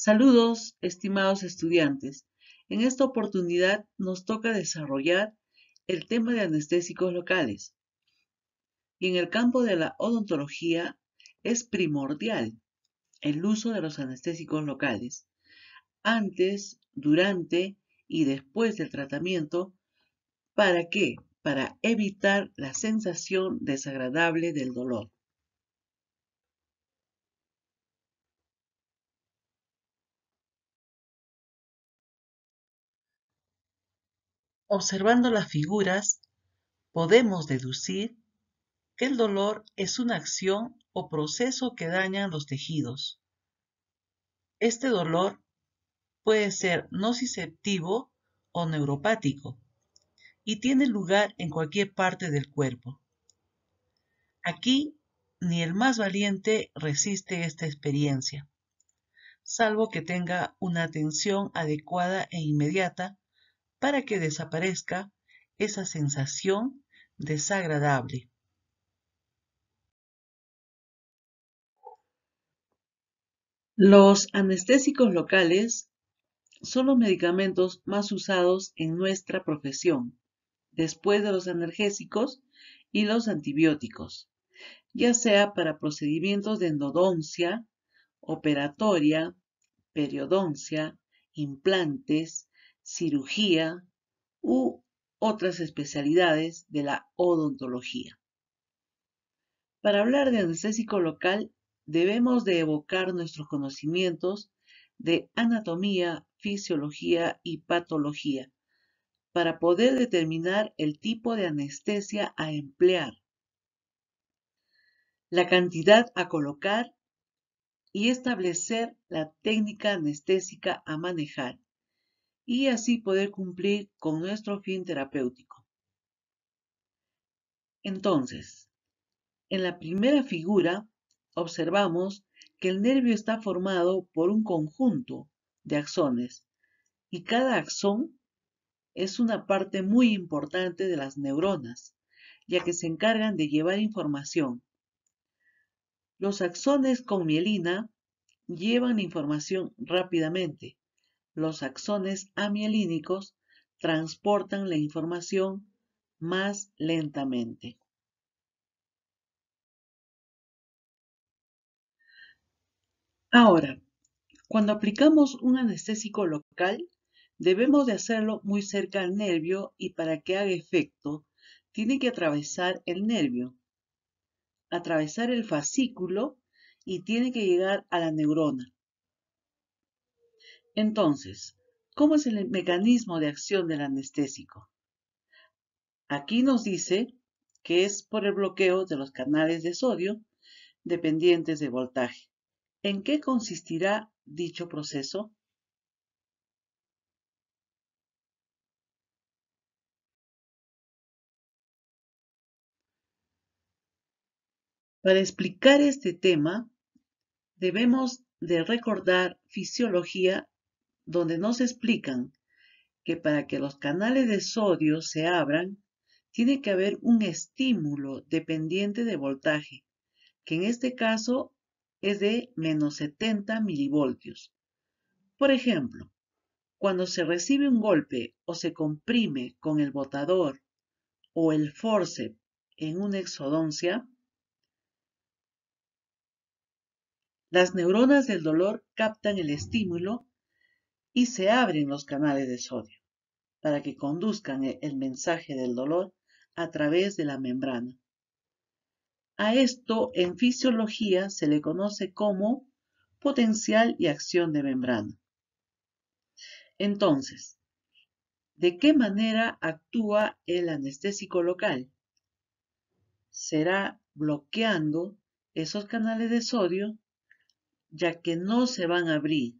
Saludos, estimados estudiantes. En esta oportunidad nos toca desarrollar el tema de anestésicos locales. Y en el campo de la odontología es primordial el uso de los anestésicos locales. Antes, durante y después del tratamiento, ¿para qué? Para evitar la sensación desagradable del dolor. Observando las figuras, podemos deducir que el dolor es una acción o proceso que daña los tejidos. Este dolor puede ser nociceptivo o neuropático y tiene lugar en cualquier parte del cuerpo. Aquí ni el más valiente resiste esta experiencia, salvo que tenga una atención adecuada e inmediata para que desaparezca esa sensación desagradable. Los anestésicos locales son los medicamentos más usados en nuestra profesión, después de los analgésicos y los antibióticos, ya sea para procedimientos de endodoncia, operatoria, periodoncia, implantes, cirugía u otras especialidades de la odontología. Para hablar de anestésico local debemos de evocar nuestros conocimientos de anatomía, fisiología y patología para poder determinar el tipo de anestesia a emplear, la cantidad a colocar y establecer la técnica anestésica a manejar y así poder cumplir con nuestro fin terapéutico. Entonces, en la primera figura observamos que el nervio está formado por un conjunto de axones y cada axón es una parte muy importante de las neuronas, ya que se encargan de llevar información. Los axones con mielina llevan información rápidamente, los axones amielínicos transportan la información más lentamente. Ahora, cuando aplicamos un anestésico local, debemos de hacerlo muy cerca al nervio y para que haga efecto, tiene que atravesar el nervio, atravesar el fascículo y tiene que llegar a la neurona. Entonces, ¿cómo es el mecanismo de acción del anestésico? Aquí nos dice que es por el bloqueo de los canales de sodio dependientes de voltaje. ¿En qué consistirá dicho proceso? Para explicar este tema, debemos de recordar fisiología donde nos explican que para que los canales de sodio se abran, tiene que haber un estímulo dependiente de voltaje, que en este caso es de menos 70 milivoltios. Por ejemplo, cuando se recibe un golpe o se comprime con el botador o el forcep en una exodoncia, las neuronas del dolor captan el estímulo y se abren los canales de sodio para que conduzcan e-, el mensaje del dolor a través de la membrana. A esto en fisiología se le conoce como potencial y acción de membrana. Entonces, ¿de qué manera actúa el anestésico local? Será bloqueando esos canales de sodio, ya que no se van a abrir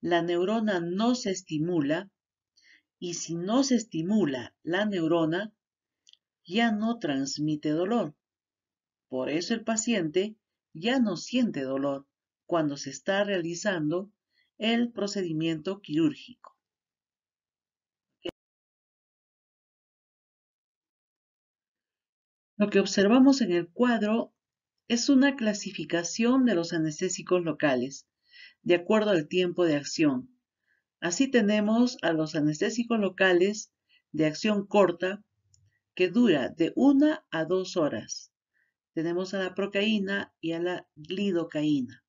la neurona no se estimula y si no se estimula la neurona, ya no transmite dolor. Por eso el paciente ya no siente dolor cuando se está realizando el procedimiento quirúrgico. Lo que observamos en el cuadro es una clasificación de los anestésicos locales de acuerdo al tiempo de acción. Así tenemos a los anestésicos locales de acción corta que dura de una a dos horas. Tenemos a la procaína y a la glidocaína.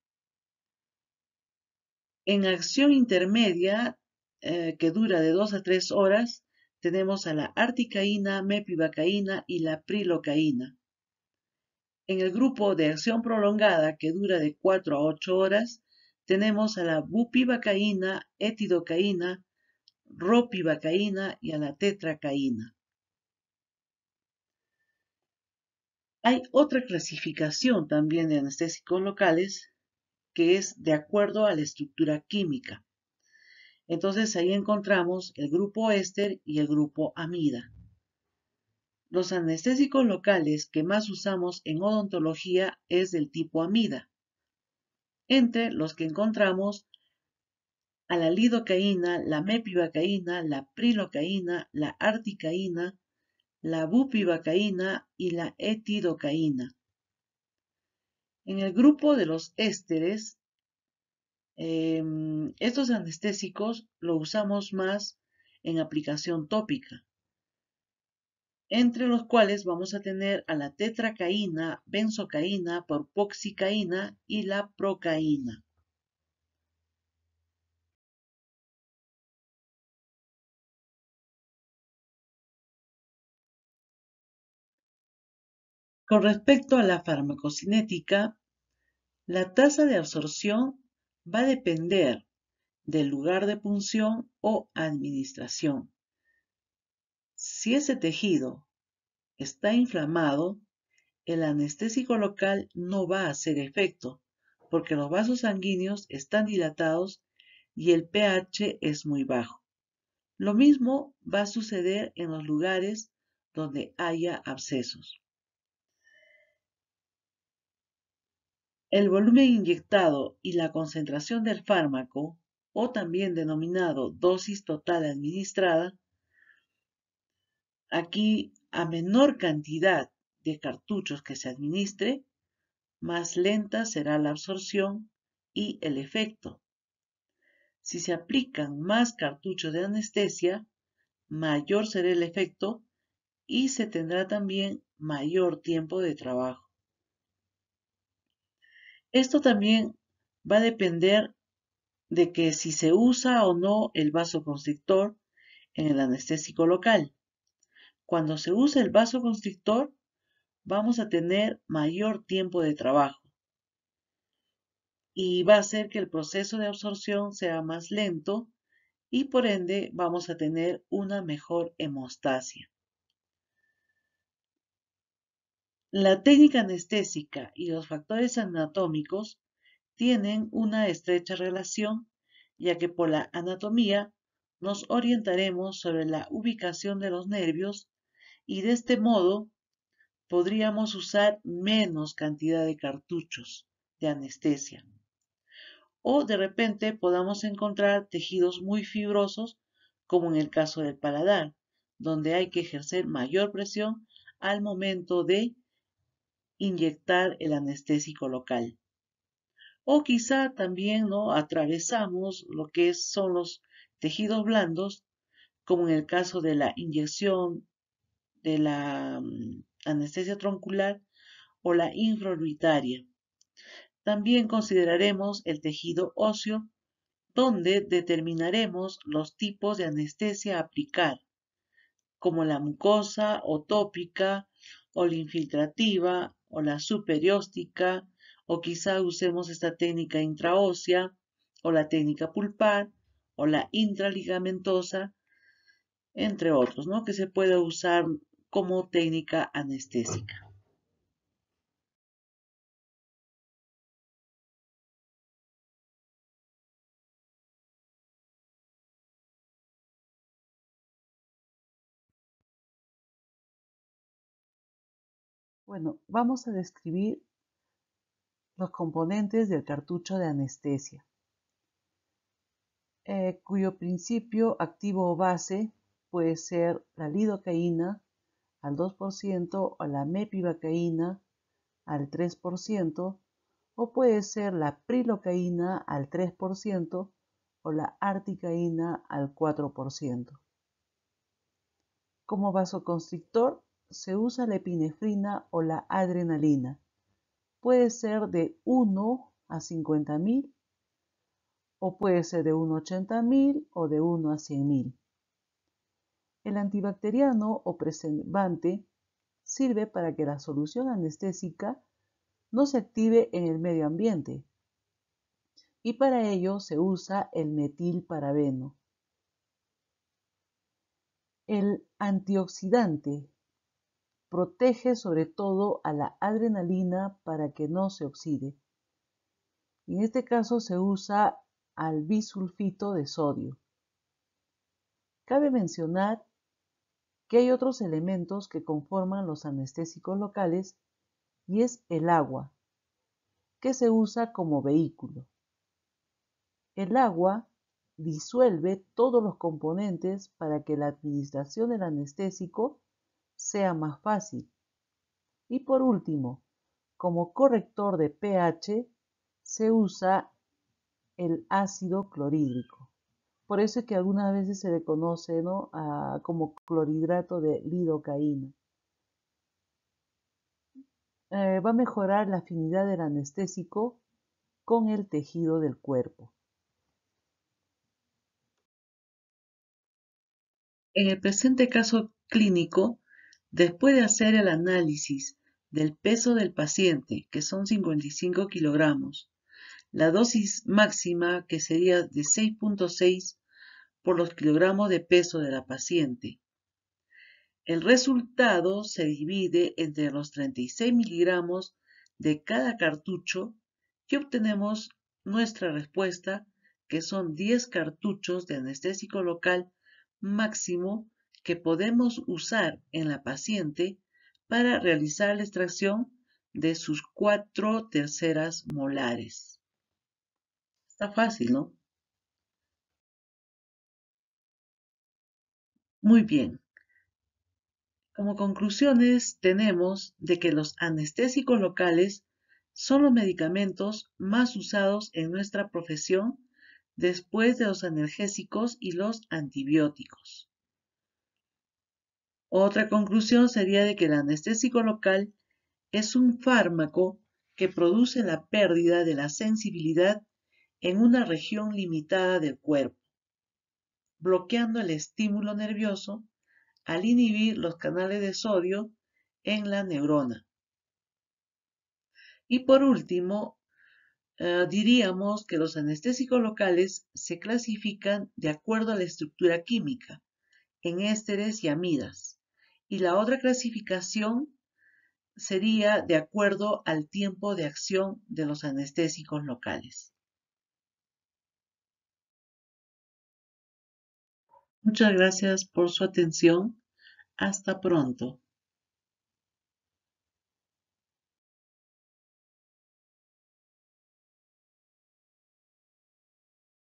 En acción intermedia, eh, que dura de dos a tres horas, tenemos a la articaína, mepivacaína y la prilocaína. En el grupo de acción prolongada, que dura de 4 a 8 horas, tenemos a la bupivacaína, etidocaína, ropivacaína y a la tetracaína. Hay otra clasificación también de anestésicos locales que es de acuerdo a la estructura química. Entonces ahí encontramos el grupo éster y el grupo amida. Los anestésicos locales que más usamos en odontología es del tipo amida entre los que encontramos a la lidocaína, la mepivacaína, la prilocaína, la articaína, la bupivacaína y la etidocaína. En el grupo de los ésteres, em, estos anestésicos lo usamos más en aplicación tópica entre los cuales vamos a tener a la tetracaína, benzocaína, porpoxicaína y la procaína. Con respecto a la farmacocinética, la tasa de absorción va a depender del lugar de punción o administración. Si ese tejido está inflamado, el anestésico local no va a hacer efecto porque los vasos sanguíneos están dilatados y el pH es muy bajo. Lo mismo va a suceder en los lugares donde haya abscesos. El volumen inyectado y la concentración del fármaco, o también denominado dosis total administrada, Aquí, a menor cantidad de cartuchos que se administre, más lenta será la absorción y el efecto. Si se aplican más cartuchos de anestesia, mayor será el efecto y se tendrá también mayor tiempo de trabajo. Esto también va a depender de que si se usa o no el vasoconstrictor en el anestésico local. Cuando se usa el vasoconstrictor, vamos a tener mayor tiempo de trabajo y va a hacer que el proceso de absorción sea más lento y por ende vamos a tener una mejor hemostasia. La técnica anestésica y los factores anatómicos tienen una estrecha relación, ya que por la anatomía nos orientaremos sobre la ubicación de los nervios y de este modo podríamos usar menos cantidad de cartuchos de anestesia. O de repente podamos encontrar tejidos muy fibrosos, como en el caso del paladar, donde hay que ejercer mayor presión al momento de inyectar el anestésico local. O quizá también ¿no? atravesamos lo que son los tejidos blandos, como en el caso de la inyección de la mm, anestesia troncular o la infraorbitaria. También consideraremos el tejido óseo, donde determinaremos los tipos de anestesia a aplicar, como la mucosa o tópica, o la infiltrativa, o la superióstica, o quizá usemos esta técnica intraósea, o la técnica pulpar, o la intraligamentosa, entre otros, ¿no? que se puede usar como técnica anestésica. Bueno, vamos a describir los componentes del cartucho de anestesia, eh, cuyo principio activo o base puede ser la lidocaína, al 2% o la mepivacaína al 3% o puede ser la prilocaína al 3% o la articaína al 4%. Como vasoconstrictor se usa la epinefrina o la adrenalina. Puede ser de 1 a 50.000 o puede ser de 1 a 80.000 o de 1 a 100.000. El antibacteriano o preservante sirve para que la solución anestésica no se active en el medio ambiente y para ello se usa el metilparabeno. El antioxidante protege sobre todo a la adrenalina para que no se oxide. En este caso se usa al bisulfito de sodio. Cabe mencionar que hay otros elementos que conforman los anestésicos locales y es el agua, que se usa como vehículo. El agua disuelve todos los componentes para que la administración del anestésico sea más fácil. Y por último, como corrector de pH se usa el ácido clorhídrico. Por eso es que algunas veces se le conoce como clorhidrato de lidocaína. Eh, va a mejorar la afinidad del anestésico con el tejido del cuerpo. En el presente caso clínico, después de hacer el análisis del peso del paciente, que son 55 kilogramos, la dosis máxima, que sería de 6.6 los kilogramos de peso de la paciente. El resultado se divide entre los 36 miligramos de cada cartucho y obtenemos nuestra respuesta, que son 10 cartuchos de anestésico local máximo que podemos usar en la paciente para realizar la extracción de sus cuatro terceras molares. Está fácil, ¿no? Muy bien. Como conclusiones tenemos de que los anestésicos locales son los medicamentos más usados en nuestra profesión después de los analgésicos y los antibióticos. Otra conclusión sería de que el anestésico local es un fármaco que produce la pérdida de la sensibilidad en una región limitada del cuerpo bloqueando el estímulo nervioso al inhibir los canales de sodio en la neurona. Y por último, eh, diríamos que los anestésicos locales se clasifican de acuerdo a la estructura química en ésteres y amidas. Y la otra clasificación sería de acuerdo al tiempo de acción de los anestésicos locales. Muchas gracias por su atención. Hasta pronto.